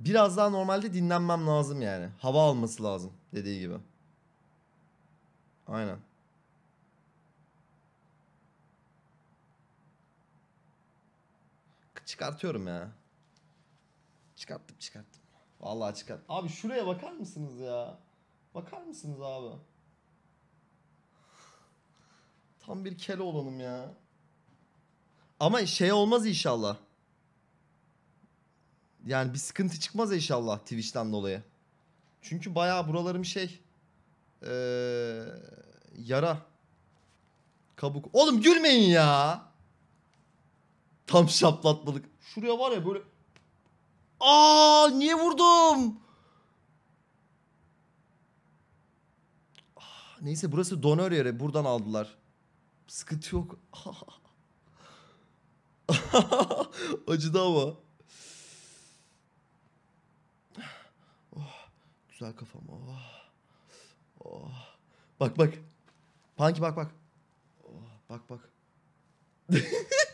Biraz daha normalde dinlenmem lazım yani. Hava alması lazım dediği gibi. Aynen. Çıkartıyorum ya. Çıkarttım çıkarttım. Vallahi çıkart. Abi şuraya bakar mısınız ya? Bakar mısınız abi? Tam bir kele olalım ya. Ama şey olmaz inşallah. Yani bir sıkıntı çıkmaz inşallah Twitch'ten dolayı. Çünkü bayağı buralarım şey. Ee, yara. Kabuk. Oğlum gülmeyin ya. Tam şaplatmadık. Şuraya var ya böyle. Aa niye vurdum? Ah, neyse burası donör yere. Buradan aldılar. Sıkıntı yok. Acıdı ama. Güzel kafam. Oh. Oh. Bak bak. Panki bak bak. Oh, bak bak.